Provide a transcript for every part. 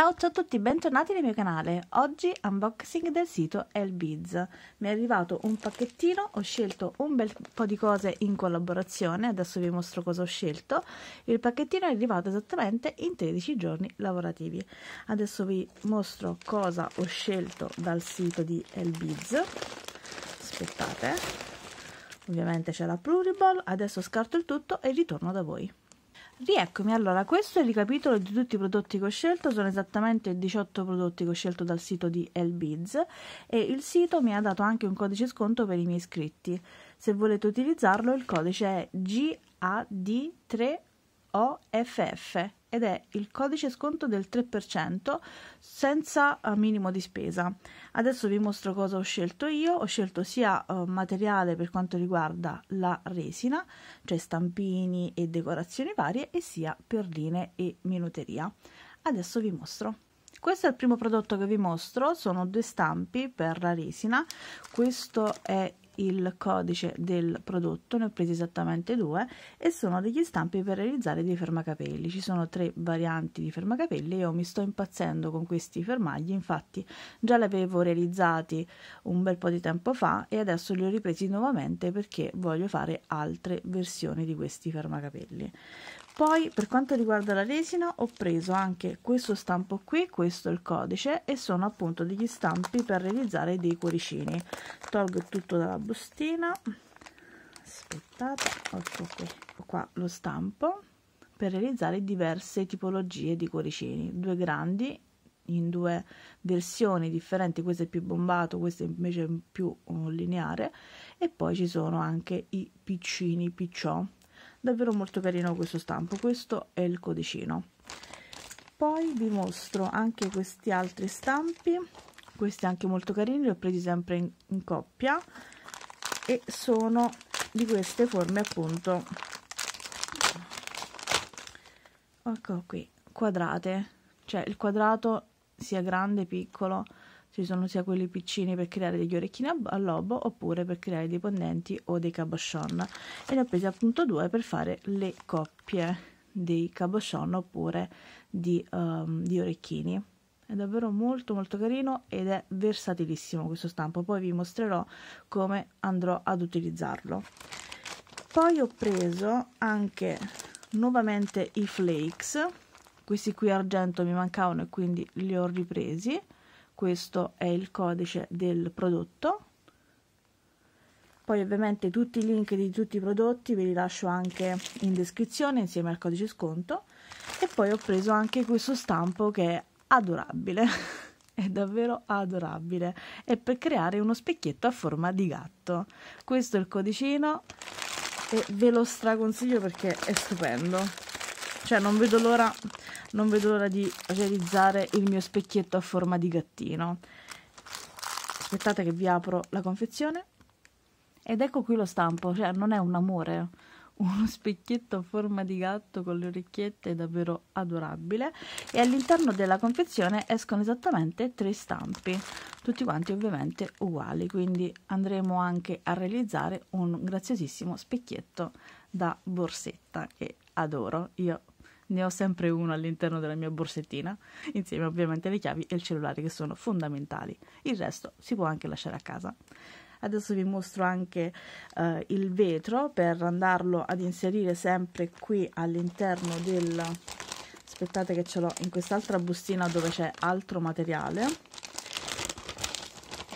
Ciao, ciao a tutti, bentornati nel mio canale. Oggi unboxing del sito Elbiz. Mi è arrivato un pacchettino, ho scelto un bel po' di cose in collaborazione, adesso vi mostro cosa ho scelto. Il pacchettino è arrivato esattamente in 13 giorni lavorativi. Adesso vi mostro cosa ho scelto dal sito di Elbiz. Aspettate. Ovviamente c'è la Pluriball, adesso scarto il tutto e ritorno da voi. Rieccomi, allora questo è il ricapitolo di tutti i prodotti che ho scelto, sono esattamente 18 prodotti che ho scelto dal sito di Elbiz e il sito mi ha dato anche un codice sconto per i miei iscritti. Se volete utilizzarlo il codice è GAD3OFF ed è il codice sconto del 3% senza eh, minimo di spesa. Adesso vi mostro cosa ho scelto io, ho scelto sia eh, materiale per quanto riguarda la resina, cioè stampini e decorazioni varie, e sia perline e minuteria. Adesso vi mostro. Questo è il primo prodotto che vi mostro, sono due stampi per la resina, questo è il codice del prodotto, ne ho presi esattamente due e sono degli stampi per realizzare dei fermacapelli. Ci sono tre varianti di fermacapelli io mi sto impazzendo con questi fermagli, infatti già li avevo realizzati un bel po' di tempo fa e adesso li ho ripresi nuovamente perché voglio fare altre versioni di questi fermacapelli poi per quanto riguarda la resina ho preso anche questo stampo qui questo è il codice e sono appunto degli stampi per realizzare dei cuoricini tolgo tutto dalla bustina aspettate ecco qui ecco qua lo stampo per realizzare diverse tipologie di cuoricini due grandi in due versioni differenti questo è più bombato questo invece è più eh, lineare e poi ci sono anche i piccini picciò davvero molto carino questo stampo questo è il codicino poi vi mostro anche questi altri stampi questi anche molto carini li ho presi sempre in, in coppia e sono di queste forme appunto ecco qui quadrate cioè il quadrato sia grande piccolo ci sono sia quelli piccini per creare degli orecchini a lobo oppure per creare dei pendenti o dei cabochon e ne ho presi appunto due per fare le coppie dei cabochon oppure di, um, di orecchini è davvero molto molto carino ed è versatilissimo questo stampo poi vi mostrerò come andrò ad utilizzarlo poi ho preso anche nuovamente i flakes questi qui argento mi mancavano e quindi li ho ripresi questo è il codice del prodotto poi ovviamente tutti i link di tutti i prodotti ve li lascio anche in descrizione insieme al codice sconto e poi ho preso anche questo stampo che è adorabile è davvero adorabile è per creare uno specchietto a forma di gatto questo è il codicino e ve lo straconsiglio perché è stupendo cioè non vedo l'ora non vedo l'ora di realizzare il mio specchietto a forma di gattino aspettate che vi apro la confezione ed ecco qui lo stampo cioè non è un amore uno specchietto a forma di gatto con le orecchiette è davvero adorabile e all'interno della confezione escono esattamente tre stampi tutti quanti ovviamente uguali quindi andremo anche a realizzare un graziosissimo specchietto da borsetta che adoro. Io ne ho sempre uno all'interno della mia borsettina, insieme ovviamente alle chiavi e il cellulare che sono fondamentali. Il resto si può anche lasciare a casa. Adesso vi mostro anche eh, il vetro per andarlo ad inserire sempre qui all'interno del... Aspettate che ce l'ho in quest'altra bustina dove c'è altro materiale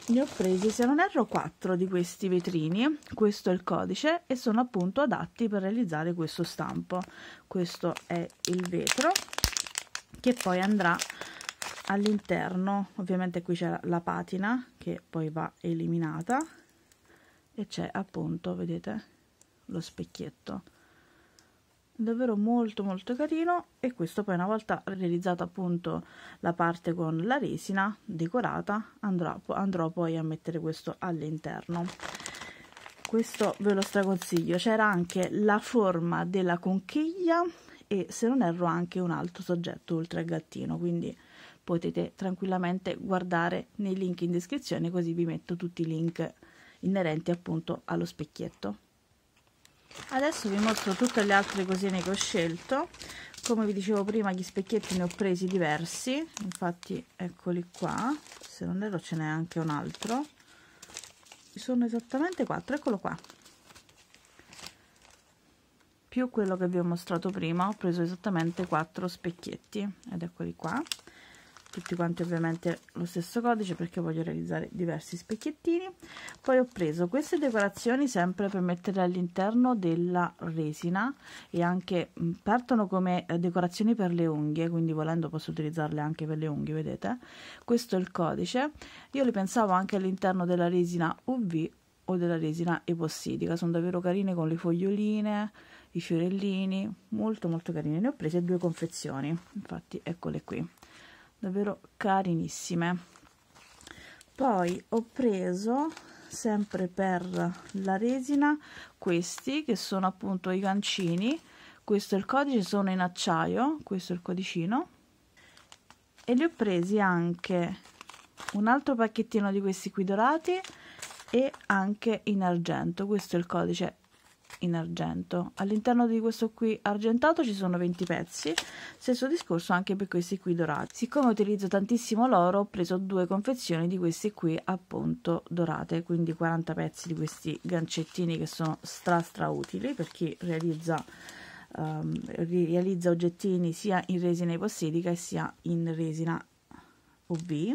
ne ho presi se non erro 4 di questi vetrini questo è il codice e sono appunto adatti per realizzare questo stampo questo è il vetro che poi andrà all'interno ovviamente qui c'è la patina che poi va eliminata e c'è appunto vedete lo specchietto davvero molto molto carino e questo poi una volta realizzata appunto la parte con la resina decorata andrò, andrò poi a mettere questo all'interno questo ve lo straconsiglio c'era anche la forma della conchiglia e se non erro anche un altro soggetto oltre al gattino quindi potete tranquillamente guardare nei link in descrizione così vi metto tutti i link inerenti appunto allo specchietto adesso vi mostro tutte le altre cosine che ho scelto come vi dicevo prima gli specchietti ne ho presi diversi infatti eccoli qua se non erro ce n'è anche un altro sono esattamente 4 eccolo qua più quello che vi ho mostrato prima ho preso esattamente 4 specchietti ed eccoli qua tutti quanti ovviamente lo stesso codice perché voglio realizzare diversi specchiettini poi ho preso queste decorazioni sempre per mettere all'interno della resina e anche mm, partono come eh, decorazioni per le unghie quindi volendo posso utilizzarle anche per le unghie vedete questo è il codice io li pensavo anche all'interno della resina UV o della resina epossidica sono davvero carine con le foglioline i fiorellini molto molto carine ne ho prese due confezioni infatti eccole qui davvero carinissime poi ho preso sempre per la resina questi che sono appunto i gancini questo è il codice sono in acciaio questo è il codicino e li ho presi anche un altro pacchettino di questi qui dorati e anche in argento questo è il codice in argento all'interno di questo qui argentato ci sono 20 pezzi stesso discorso anche per questi qui dorati siccome utilizzo tantissimo l'oro ho preso due confezioni di questi qui appunto dorate quindi 40 pezzi di questi gancettini che sono stra stra utili per chi realizza um, realizza oggettini sia in resina iposilica sia in resina UV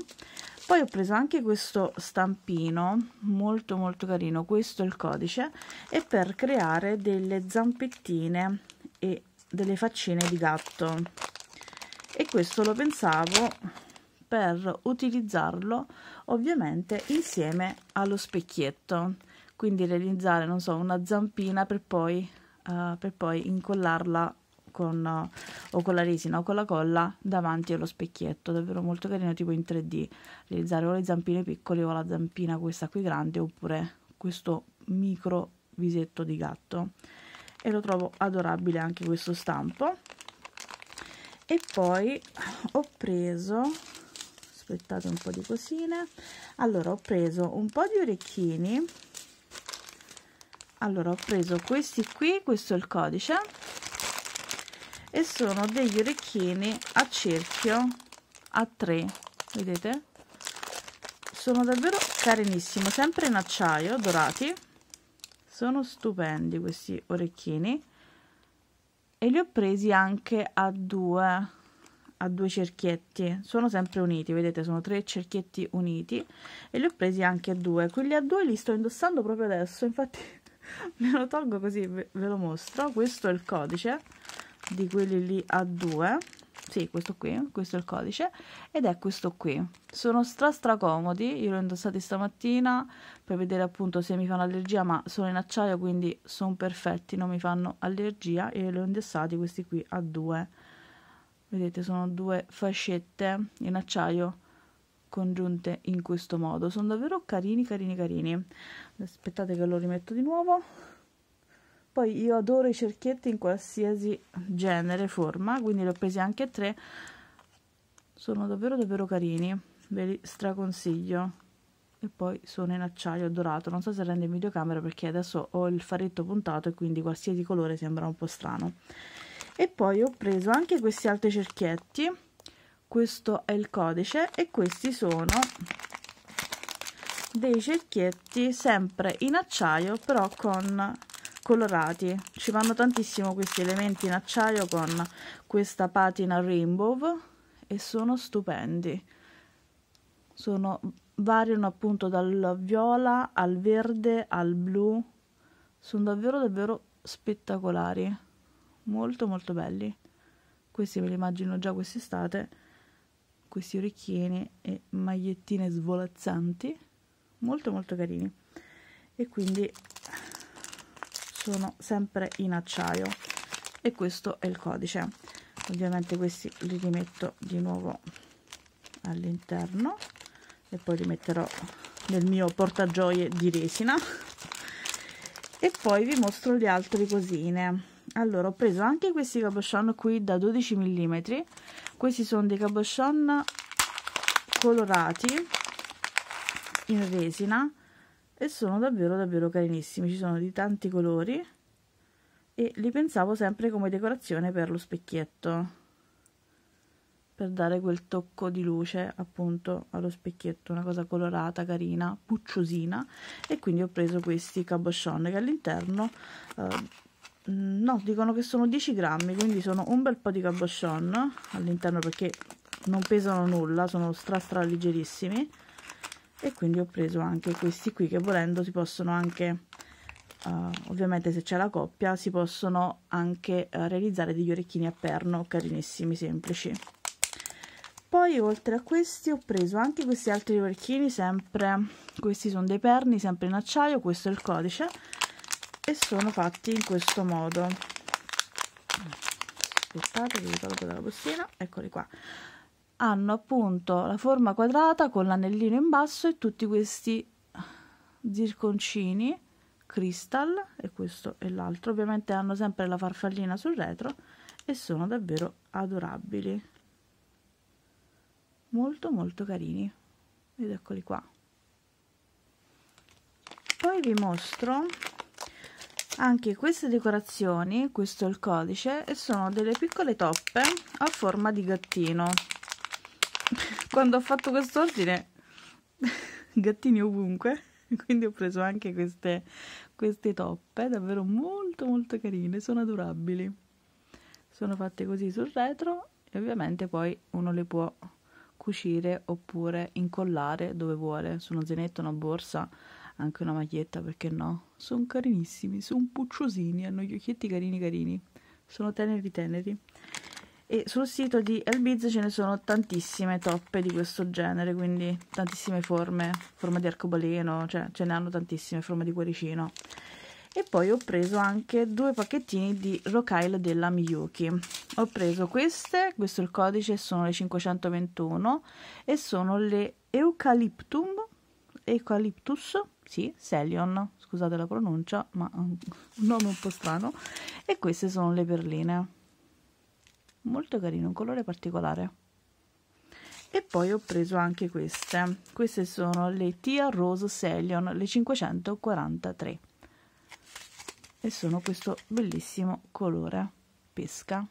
poi ho preso anche questo stampino molto molto carino questo è il codice e per creare delle zampettine e delle faccine di gatto e questo lo pensavo per utilizzarlo ovviamente insieme allo specchietto quindi realizzare non so una zampina per poi, uh, per poi incollarla con, o con la resina o con la colla davanti allo specchietto, davvero molto carino tipo in 3D, realizzare o le zampine piccole o la zampina questa qui grande oppure questo micro visetto di gatto e lo trovo adorabile anche questo stampo e poi ho preso aspettate un po' di cosine allora ho preso un po' di orecchini allora ho preso questi qui questo è il codice e sono degli orecchini a cerchio a 3 vedete sono davvero carinissimi sempre in acciaio dorati sono stupendi questi orecchini e li ho presi anche a due a due cerchietti sono sempre uniti vedete sono tre cerchietti uniti e li ho presi anche a due quelli a due li sto indossando proprio adesso infatti me lo tolgo così ve lo mostro questo è il codice di quelli lì a 2 sì, questo qui, questo è il codice ed è questo qui sono stra stra comodi, io l'ho indossati stamattina per vedere appunto se mi fanno allergia ma sono in acciaio quindi sono perfetti, non mi fanno allergia e li ho indossati questi qui a due vedete sono due fascette in acciaio congiunte in questo modo sono davvero carini carini carini aspettate che lo rimetto di nuovo poi io adoro i cerchietti in qualsiasi genere forma quindi li ho presi anche tre sono davvero davvero carini ve li straconsiglio e poi sono in acciaio dorato non so se rende in videocamera perché adesso ho il faretto puntato e quindi qualsiasi colore sembra un po' strano e poi ho preso anche questi altri cerchietti questo è il codice e questi sono dei cerchietti sempre in acciaio però con colorati ci vanno tantissimo questi elementi in acciaio con questa patina rainbow e sono stupendi sono variano appunto dal viola al verde al blu sono davvero davvero spettacolari molto molto belli questi me li immagino già quest'estate questi orecchini e magliettine svolazzanti molto molto carini e quindi sono sempre in acciaio e questo è il codice ovviamente questi li rimetto di nuovo all'interno e poi li metterò nel mio portagioie di resina e poi vi mostro le altre cosine allora ho preso anche questi cabochon qui da 12 mm questi sono dei cabochon colorati in resina e sono davvero davvero carinissimi, ci sono di tanti colori e li pensavo sempre come decorazione per lo specchietto per dare quel tocco di luce appunto allo specchietto, una cosa colorata, carina, pucciosina e quindi ho preso questi cabochon che all'interno eh, no, dicono che sono 10 grammi, quindi sono un bel po' di cabochon all'interno perché non pesano nulla, sono stra stra leggerissimi e quindi ho preso anche questi qui che volendo si possono anche uh, ovviamente se c'è la coppia si possono anche uh, realizzare degli orecchini a perno carinissimi semplici poi oltre a questi ho preso anche questi altri orecchini sempre questi sono dei perni sempre in acciaio questo è il codice e sono fatti in questo modo aspettate che vi tolgo dalla bustina eccoli qua hanno appunto la forma quadrata con l'anellino in basso e tutti questi zirconcini crystal e questo e l'altro ovviamente hanno sempre la farfallina sul retro e sono davvero adorabili molto molto carini ed eccoli qua poi vi mostro anche queste decorazioni questo è il codice e sono delle piccole toppe a forma di gattino quando ho fatto quest'ordine gattini ovunque quindi ho preso anche queste, queste toppe davvero molto molto carine sono adorabili sono fatte così sul retro e ovviamente poi uno le può cucire oppure incollare dove vuole su uno zainetto, una borsa anche una maglietta perché no sono carinissimi, sono pucciosini hanno gli occhietti carini carini sono teneri teneri e sul sito di Elbiz ce ne sono tantissime toppe di questo genere, quindi tantissime forme, forma di arcobaleno, cioè ce ne hanno tantissime, forme di cuoricino. E poi ho preso anche due pacchettini di Rocaille della Miyuki. Ho preso queste, questo è il codice, sono le 521 e sono le Eucalyptum, Eucalyptus, sì, Celion, scusate la pronuncia, ma un nome un po' strano. E queste sono le perline molto carino un colore particolare e poi ho preso anche queste queste sono le Tia Rose Stallion le 543 e sono questo bellissimo colore pesca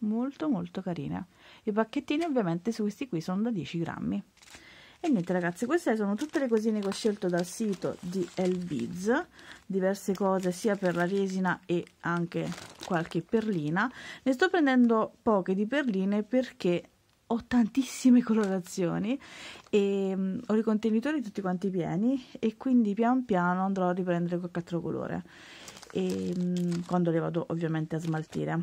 molto molto carine. i pacchettini ovviamente su questi qui sono da 10 grammi e niente ragazzi queste sono tutte le cosine che ho scelto dal sito di Elbiz diverse cose sia per la resina e anche qualche perlina ne sto prendendo poche di perline perché ho tantissime colorazioni e mm, ho i contenitori tutti quanti pieni e quindi pian piano andrò a riprendere qualche altro colore e, mm, quando le vado ovviamente a smaltire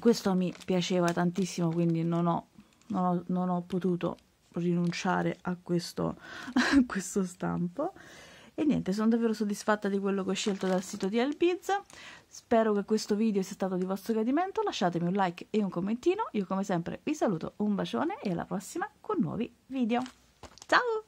questo mi piaceva tantissimo quindi non ho, non ho, non ho potuto rinunciare a questo, a questo stampo e niente, sono davvero soddisfatta di quello che ho scelto dal sito di Alpizza. Spero che questo video sia stato di vostro gradimento. Lasciatemi un like e un commentino. Io come sempre vi saluto, un bacione e alla prossima con nuovi video. Ciao!